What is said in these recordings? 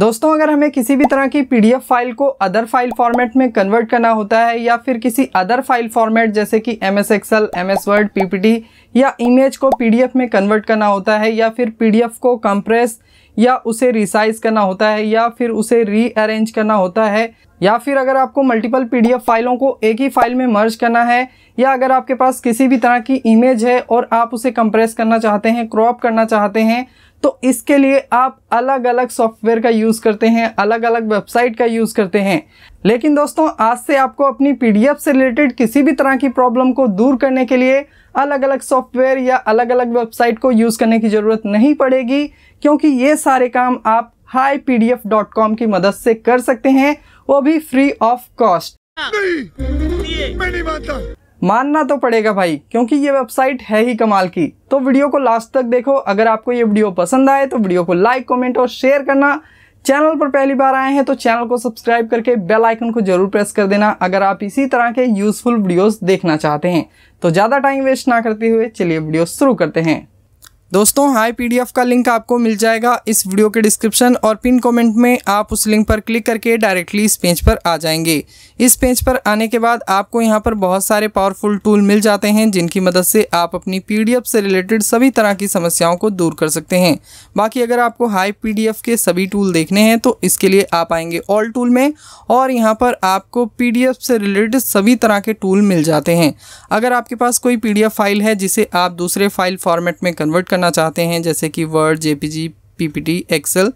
दोस्तों अगर हमें किसी भी तरह की पीडीएफ फाइल को अदर फाइल फॉर्मेट में कन्वर्ट करना होता है या फिर किसी अदर फाइल फॉर्मेट जैसे कि M S XL M S Word P या इमेज को पीडीएफ में कन्वर्ट करना होता है या फिर पीडीएफ को कंप्रेस या उसे रिसाइज करना होता है या फिर उसे रीअरेंज करना होता है या फिर अगर आपको मल्टीपल पीडीएफ फाइलों को एक ही फाइल में मर्ज करना है या अगर आपके पास किसी भी तरह की इमेज है और आप उसे कंप्रेस करना चाहते हैं क्रॉप करना चाहते हैं तो इसके लिए आप अलग अलग सॉफ्टवेयर का यूज़ करते हैं अलग अलग वेबसाइट का यूज़ करते हैं लेकिन दोस्तों आज से आपको अपनी पीडीएफ से रिलेटेड किसी भी तरह की प्रॉब्लम को दूर करने के लिए अलग अलग सॉफ्टवेयर या अलग अलग वेबसाइट को यूज़ करने की ज़रूरत नहीं पड़ेगी क्योंकि ये सारे काम आप हाई की मदद से कर सकते हैं वो भी फ्री ऑफ कॉस्ट मानना तो पड़ेगा भाई क्योंकि ये वेबसाइट है ही कमाल की तो वीडियो को लास्ट तक देखो अगर आपको ये वीडियो पसंद आए तो वीडियो को लाइक कमेंट और शेयर करना चैनल पर पहली बार आए हैं तो चैनल को सब्सक्राइब करके बेल आइकन को जरूर प्रेस कर देना अगर आप इसी तरह के यूजफुल वीडियोस देखना चाहते हैं तो ज़्यादा टाइम वेस्ट ना करते हुए चलिए वीडियो शुरू करते हैं दोस्तों हाई पीडीएफ का लिंक आपको मिल जाएगा इस वीडियो के डिस्क्रिप्शन और पिन कमेंट में आप उस लिंक पर क्लिक करके डायरेक्टली इस पेज पर आ जाएंगे इस पेज पर आने के बाद आपको यहाँ पर बहुत सारे पावरफुल टूल मिल जाते हैं जिनकी मदद से आप अपनी पीडीएफ से रिलेटेड सभी तरह की समस्याओं को दूर कर सकते हैं बाकी अगर आपको हाई एफ़ के सभी टूल देखने हैं तो इसके लिए आप आएंगे ऑल टूल में और यहाँ पर आपको एफ़ से रिलेटेड सभी तरह के टूल मिल जाते हैं अगर आपके पास कोई एफ़ फाइल है जिसे आप दूसरे फाइल फॉर्मेट में कन्वर्ट करना चाहते हैं जैसे कि वर्ड जेपीजी पीपीटी एक्सेल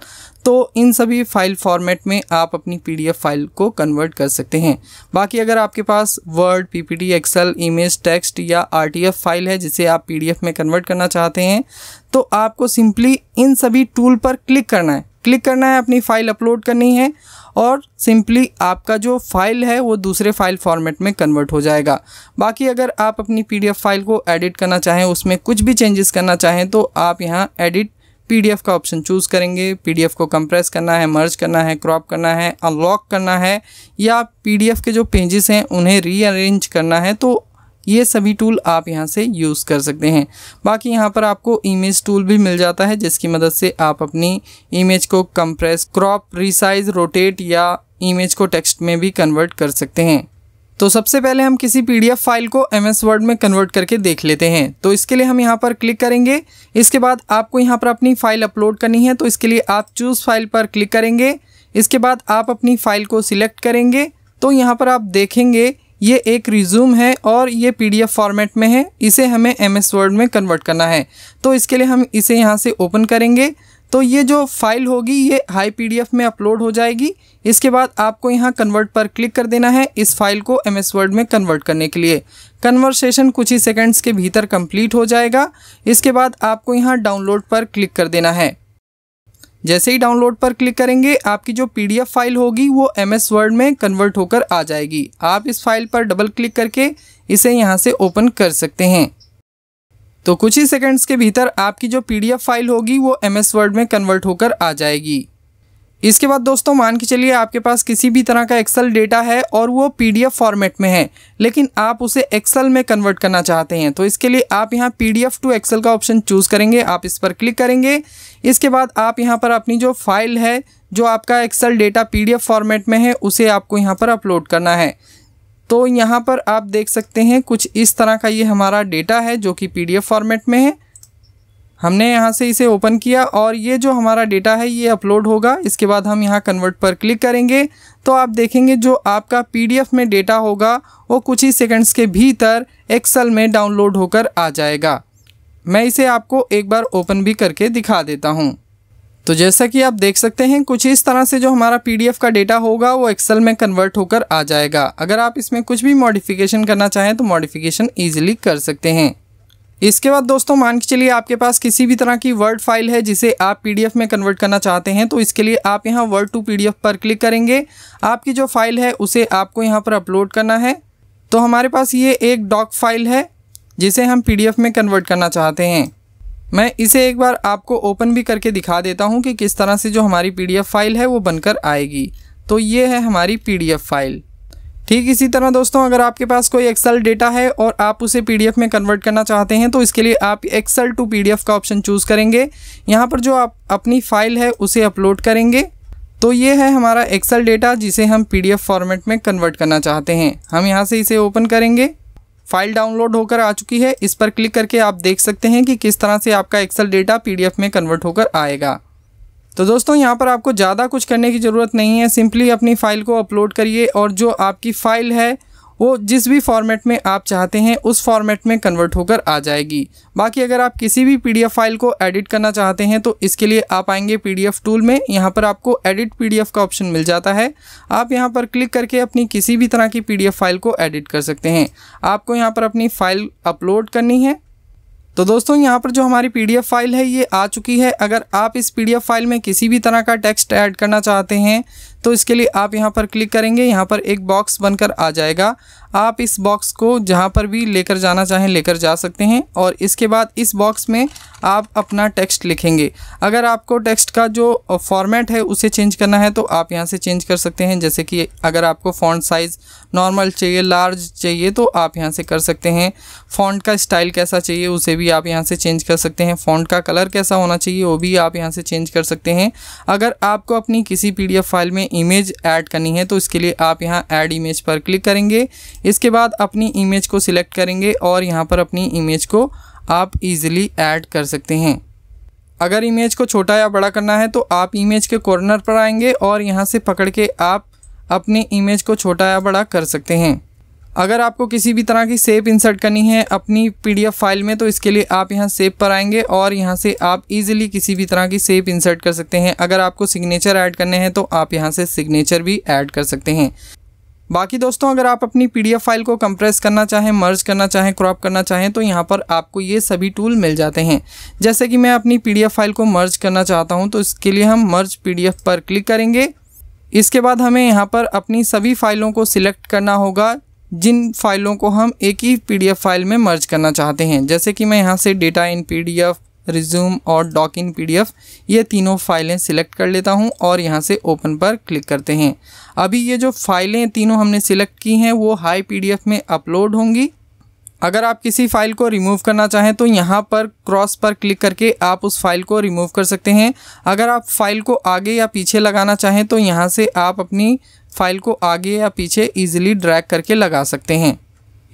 तो इन सभी फाइल फॉर्मेट में आप अपनी पीडीएफ फाइल को कन्वर्ट कर सकते हैं बाकी अगर आपके पास Word PPT Excel image text या आरटीएफ फाइल है जिसे आप पीडीएफ में कन्वर्ट करना चाहते हैं तो आपको सिंपली इन सभी टूल पर क्लिक करना है क्लिक करना है अपनी फाइल अपलोड करनी है और सिंपली आपका जो फाइल है वो दूसरे फाइल फॉर्मेट में कन्वर्ट हो जाएगा बाकी अगर आप अपनी पीडीएफ फाइल को एडिट करना चाहें उसमें कुछ भी चेंजेस करना चाहें तो आप यहाँ एडिट पीडीएफ का ऑप्शन चूज़ करेंगे पीडीएफ को कंप्रेस करना है मर्ज करना है क्रॉप करना है अनलॉक करना है या पीडीएफ के जो पेजेस हैं उन्हें रीअरेंज करना है तो ये सभी टूल आप यहाँ से यूज़ कर सकते हैं बाकी यहाँ पर आपको इमेज टूल भी मिल जाता है जिसकी मदद से आप अपनी इमेज को कंप्रेस क्रॉप रिसाइज रोटेट या इमेज को टेक्स्ट में भी कन्वर्ट कर सकते हैं तो सबसे पहले हम किसी पीडीएफ फाइल को एम एस वर्ड में कन्वर्ट करके देख लेते हैं तो इसके लिए हम यहाँ पर क्लिक करेंगे इसके बाद आपको यहाँ पर अपनी फ़ाइल अपलोड करनी है तो इसके लिए आप चूज़ फाइल पर क्लिक करेंगे इसके बाद आप अपनी फ़ाइल को सिलेक्ट करेंगे तो यहाँ पर आप देखेंगे ये एक रिज्यूम है और ये पीडीएफ फॉर्मेट में है इसे हमें एम एस वर्ड में कन्वर्ट करना है तो इसके लिए हम इसे यहाँ से ओपन करेंगे तो ये जो फाइल होगी ये हाई पीडीएफ में अपलोड हो जाएगी इसके बाद आपको यहाँ कन्वर्ट पर क्लिक कर देना है इस फाइल को एम एस वर्ड में कन्वर्ट करने के लिए कन्वर्सेशन कुछ ही सेकेंड्स के भीतर कम्प्लीट हो जाएगा इसके बाद आपको यहाँ डाउनलोड पर क्लिक कर देना है जैसे ही डाउनलोड पर क्लिक करेंगे आपकी जो पीडीएफ फाइल होगी वो एम एस वर्ड में कन्वर्ट होकर आ जाएगी आप इस फाइल पर डबल क्लिक करके इसे यहाँ से ओपन कर सकते हैं तो कुछ ही सेकंड्स के भीतर आपकी जो पीडीएफ फाइल होगी वो एम एस वर्ड में कन्वर्ट होकर आ जाएगी इसके बाद दोस्तों मान के चलिए आपके पास किसी भी तरह का एक्सेल डेटा है और वो पीडीएफ फॉर्मेट में है लेकिन आप उसे एक्सेल में कन्वर्ट करना चाहते हैं तो इसके लिए आप यहाँ पीडीएफ टू एक्सेल का ऑप्शन चूज़ करेंगे आप इस पर क्लिक करेंगे इसके बाद आप यहाँ पर अपनी जो फाइल है जो आपका एक्सेल डेटा पी फॉर्मेट में है उसे आपको यहाँ पर अपलोड करना है तो यहाँ पर आप देख सकते हैं कुछ इस तरह का ये हमारा डेटा है जो कि पी फॉर्मेट में है हमने यहाँ से इसे ओपन किया और ये जो हमारा डेटा है ये अपलोड होगा इसके बाद हम यहाँ कन्वर्ट पर क्लिक करेंगे तो आप देखेंगे जो आपका पीडीएफ में डेटा होगा वो कुछ ही सेकंड्स के भीतर एक्सल में डाउनलोड होकर आ जाएगा मैं इसे आपको एक बार ओपन भी करके दिखा देता हूँ तो जैसा कि आप देख सकते हैं कुछ इस तरह से जो हमारा पीडीएफ का डेटा होगा वो एक्सेल में कन्वर्ट होकर आ जाएगा अगर आप इसमें कुछ भी मॉडिफिकेशन करना चाहें तो मॉडिफिकेशन ईजिली कर सकते हैं इसके बाद दोस्तों मान के चलिए आपके पास किसी भी तरह की वर्ड फाइल है जिसे आप पीडीएफ में कन्वर्ट करना चाहते हैं तो इसके लिए आप यहाँ वर्ड टू पीडीएफ पर क्लिक करेंगे आपकी जो फाइल है उसे आपको यहाँ पर अपलोड करना है तो हमारे पास ये एक डॉक फाइल है जिसे हम पीडीएफ में कन्वर्ट करना चाहते हैं मैं इसे एक बार आपको ओपन भी करके दिखा देता हूँ कि किस तरह से जो हमारी पी फाइल है वो बनकर आएगी तो ये है हमारी पी फाइल ठीक इसी तरह दोस्तों अगर आपके पास कोई एक्सेल डेटा है और आप उसे पीडीएफ में कन्वर्ट करना चाहते हैं तो इसके लिए आप एक्सेल टू पीडीएफ का ऑप्शन चूज़ करेंगे यहाँ पर जो आप अपनी फ़ाइल है उसे अपलोड करेंगे तो ये है हमारा एक्सेल डेटा जिसे हम पीडीएफ फॉर्मेट में कन्वर्ट करना चाहते हैं हम यहाँ से इसे ओपन करेंगे फाइल डाउनलोड होकर आ चुकी है इस पर क्लिक करके आप देख सकते हैं कि किस तरह से आपका एक्सल डेटा पी में कन्वर्ट होकर आएगा तो दोस्तों यहाँ पर आपको ज़्यादा कुछ करने की ज़रूरत नहीं है सिंपली अपनी फ़ाइल को अपलोड करिए और जो आपकी फ़ाइल है वो जिस भी फॉर्मेट में आप चाहते हैं उस फॉर्मेट में कन्वर्ट होकर आ जाएगी बाकी अगर आप किसी भी पीडीएफ फाइल को एडिट करना चाहते हैं तो इसके लिए आप आएंगे पीडीएफ टूल में यहाँ पर आपको एडिट पीडीएफ का ऑप्शन मिल जाता है आप यहाँ पर क्लिक करके अपनी किसी भी तरह की पीडीएफ फाइल को एडिट कर सकते हैं आपको यहाँ पर अपनी फ़ाइल अपलोड करनी है तो दोस्तों यहाँ पर जो हमारी पीडीएफ फाइल है ये आ चुकी है अगर आप इस पीडीएफ फाइल में किसी भी तरह का टेक्स्ट ऐड करना चाहते हैं तो इसके लिए आप यहाँ पर क्लिक करेंगे यहाँ पर एक बॉक्स बनकर आ जाएगा आप इस बॉक्स को जहाँ पर भी लेकर जाना चाहें लेकर जा सकते हैं और इसके बाद इस बॉक्स में आप अपना टेक्स्ट लिखेंगे अगर आपको टेक्स्ट का जो फॉर्मेट है उसे चेंज करना है तो आप यहाँ से चेंज कर सकते हैं जैसे कि अगर आपको फ़ॉन्ट साइज़ नॉर्मल चाहिए लार्ज चाहिए तो आप यहाँ से कर सकते हैं फ़ॉन्ट का स्टाइल कैसा चाहिए उसे भी आप यहाँ से चेंज कर सकते हैं फ़ॉन्ट का कलर कैसा होना चाहिए वो भी आप यहाँ से चेंज कर सकते हैं अगर आपको अपनी किसी पी फाइल में इमेज ऐड करनी है तो इसके लिए आप यहाँ ऐड इमेज पर क्लिक करेंगे इसके बाद अपनी इमेज को सिलेक्ट करेंगे और यहाँ पर अपनी इमेज को आप इजीली ऐड कर सकते हैं अगर इमेज को छोटा या बड़ा करना है तो आप इमेज के कॉर्नर पर आएंगे और यहाँ से पकड़ के आप अपनी इमेज को छोटा या बड़ा कर सकते हैं अगर आपको किसी भी तरह की सेप इंसर्ट करनी है अपनी पीडीएफ फाइल में तो इसके लिए आप यहाँ सेप पर आएंगे और यहाँ से आप इजीली किसी भी तरह की सेप इंसर्ट कर सकते हैं अगर आपको सिग्नेचर ऐड करने हैं तो आप यहाँ से सिग्नेचर भी ऐड कर सकते हैं बाकी दोस्तों अगर आप अपनी पीडीएफ फाइल को कंप्रेस करना चाहें मर्ज करना चाहें क्रॉप करना चाहें तो यहाँ पर आपको ये सभी टूल मिल जाते हैं जैसे कि मैं अपनी पी फाइल को मर्ज करना चाहता हूँ तो इसके लिए हम मर्ज पी पर क्लिक करेंगे इसके बाद हमें यहाँ पर अपनी सभी फाइलों को सिलेक्ट करना होगा जिन फाइलों को हम एक ही पीडीएफ फाइल में मर्ज करना चाहते हैं जैसे कि मैं यहाँ से डेटा इन पीडीएफ रिज्यूम और डॉक इन पी ये तीनों फाइलें सिलेक्ट कर लेता हूँ और यहाँ से ओपन पर क्लिक करते हैं अभी ये जो फाइलें तीनों हमने सिलेक्ट की हैं वो हाई पी में अपलोड होंगी अगर आप किसी फाइल को रिमूव करना चाहें तो यहाँ पर क्रॉस पर क्लिक करके आप उस फाइल को रिमूव कर सकते हैं अगर आप फाइल को आगे या पीछे लगाना चाहें तो यहाँ से आप अपनी फाइल को आगे या पीछे ईजिली ड्रैक करके लगा सकते हैं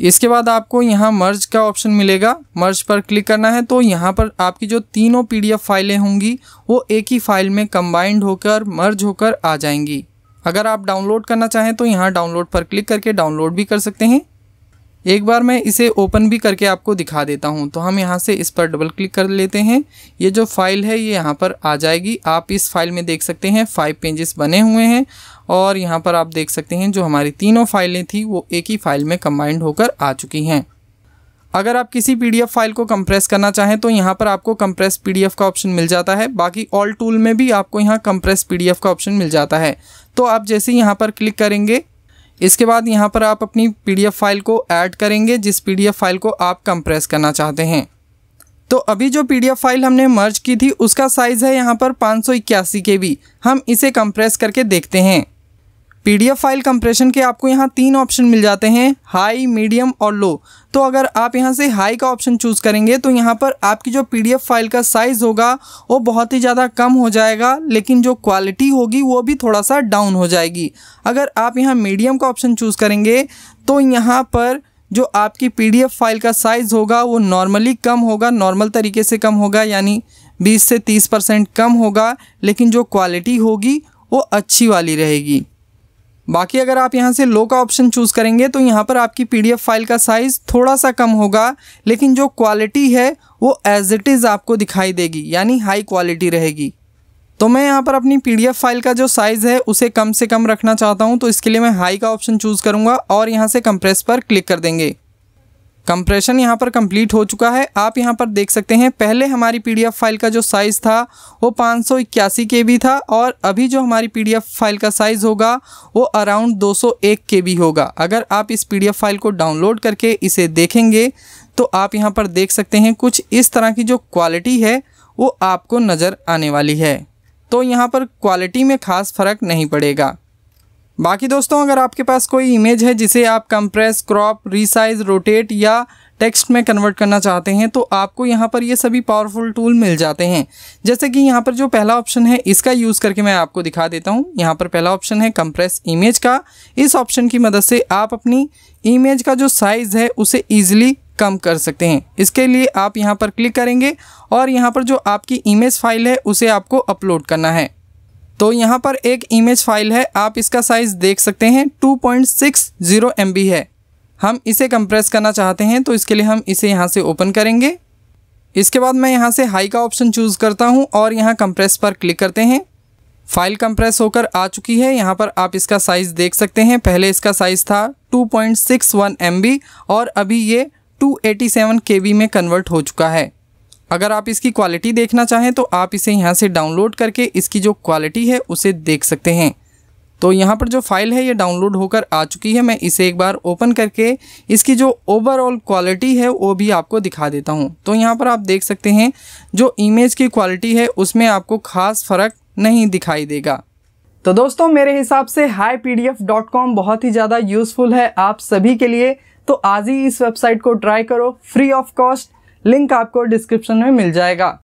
इसके बाद आपको यहाँ मर्ज का ऑप्शन मिलेगा मर्ज पर क्लिक करना है तो यहाँ पर आपकी जो तीनों पीडीएफ फाइलें होंगी वो एक ही फाइल में कंबाइंड होकर मर्ज होकर आ जाएंगी अगर आप डाउनलोड करना चाहें तो यहाँ डाउनलोड पर क्लिक करके डाउनलोड भी कर सकते हैं एक बार मैं इसे ओपन भी करके आपको दिखा देता हूँ तो हम यहाँ से इस पर डबल क्लिक कर लेते हैं ये जो फाइल है ये यहाँ पर आ जाएगी आप इस फाइल में देख सकते हैं फाइव पेजेस बने हुए हैं और यहाँ पर आप देख सकते हैं जो हमारी तीनों फाइलें थी वो एक ही फाइल में कम्बाइंड होकर आ चुकी हैं अगर आप किसी पी फाइल को कंप्रेस करना चाहें तो यहाँ पर आपको कंप्रेस पी का ऑप्शन मिल जाता है बाकी ऑल टूल में भी आपको यहाँ कंप्रेस पी का ऑप्शन मिल जाता है तो आप जैसे यहाँ पर क्लिक करेंगे इसके बाद यहाँ पर आप अपनी पीडीएफ फाइल को ऐड करेंगे जिस पीडीएफ फाइल को आप कंप्रेस करना चाहते हैं तो अभी जो पीडीएफ फाइल हमने मर्ज की थी उसका साइज़ है यहाँ पर पाँच सौ इक्यासी के हम इसे कंप्रेस करके देखते हैं पीडीएफ फाइल कंप्रेशन के आपको यहाँ तीन ऑप्शन मिल जाते हैं हाई मीडियम और लो तो अगर आप यहाँ से हाई का ऑप्शन चूज़ करेंगे तो यहाँ पर आपकी जो पीडीएफ फाइल का साइज़ होगा वो बहुत ही ज़्यादा कम हो जाएगा लेकिन जो क्वालिटी होगी वो भी थोड़ा सा डाउन हो जाएगी अगर आप यहाँ मीडियम का ऑप्शन चूज़ करेंगे तो यहाँ पर जो आपकी पी फाइल का साइज़ होगा वो नॉर्मली कम होगा नॉर्मल तरीके से कम होगा यानी बीस से तीस परसेंट कम होगा लेकिन जो क्वालिटी होगी वो अच्छी वाली रहेगी बाकी अगर आप यहाँ से लो का ऑप्शन चूज़ करेंगे तो यहाँ पर आपकी पीडीएफ फाइल का साइज़ थोड़ा सा कम होगा लेकिन जो क्वालिटी है वो एज़ इट इज़ आपको दिखाई देगी यानी हाई क्वालिटी रहेगी तो मैं यहाँ पर अपनी पीडीएफ फाइल का जो साइज़ है उसे कम से कम रखना चाहता हूँ तो इसके लिए मैं हाई का ऑप्शन चूज़ करूँगा और यहाँ से कंप्रेस पर क्लिक कर देंगे कंप्रेशन यहाँ पर कंप्लीट हो चुका है आप यहाँ पर देख सकते हैं पहले हमारी पीडीएफ फाइल का जो साइज़ था वो पाँच सौ इक्यासी के बी था और अभी जो हमारी पीडीएफ फाइल का साइज़ होगा वो अराउंड दो सौ एक के बी होगा अगर आप इस पीडीएफ फाइल को डाउनलोड करके इसे देखेंगे तो आप यहाँ पर देख सकते हैं कुछ इस तरह की जो क्वालिटी है वो आपको नज़र आने वाली है तो यहाँ पर क्वालिटी में ख़ास फ़र्क नहीं पड़ेगा बाकी दोस्तों अगर आपके पास कोई इमेज है जिसे आप कंप्रेस क्रॉप रिसाइज रोटेट या टेक्स्ट में कन्वर्ट करना चाहते हैं तो आपको यहाँ पर ये सभी पावरफुल टूल मिल जाते हैं जैसे कि यहाँ पर जो पहला ऑप्शन है इसका यूज़ करके मैं आपको दिखा देता हूँ यहाँ पर पहला ऑप्शन है कंप्रेस इमेज का इस ऑप्शन की मदद से आप अपनी इमेज का जो साइज़ है उसे ईजिली कम कर सकते हैं इसके लिए आप यहाँ पर क्लिक करेंगे और यहाँ पर जो आपकी इमेज फाइल है उसे आपको अपलोड करना है तो यहाँ पर एक इमेज फाइल है आप इसका साइज़ देख सकते हैं 2.60 पॉइंट है हम इसे कंप्रेस करना चाहते हैं तो इसके लिए हम इसे यहाँ से ओपन करेंगे इसके बाद मैं यहाँ से हाई का ऑप्शन चूज़ करता हूँ और यहाँ कंप्रेस पर क्लिक करते हैं फाइल कंप्रेस होकर आ चुकी है यहाँ पर आप इसका साइज़ देख सकते हैं पहले इसका साइज़ था 2.61 पॉइंट और अभी ये 287 एटी में कन्वर्ट हो चुका है अगर आप इसकी क्वालिटी देखना चाहें तो आप इसे यहाँ से डाउनलोड करके इसकी जो क्वालिटी है उसे देख सकते हैं तो यहाँ पर जो फाइल है ये डाउनलोड होकर आ चुकी है मैं इसे एक बार ओपन करके इसकी जो ओवरऑल क्वालिटी है वो भी आपको दिखा देता हूँ तो यहाँ पर आप देख सकते हैं जो इमेज की क्वालिटी है उसमें आपको ख़ास फ़र्क नहीं दिखाई देगा तो दोस्तों मेरे हिसाब से हाई बहुत ही ज़्यादा यूज़फुल है आप सभी के लिए तो आज ही इस वेबसाइट को ट्राई करो फ्री ऑफ कॉस्ट लिंक आपको डिस्क्रिप्शन में मिल जाएगा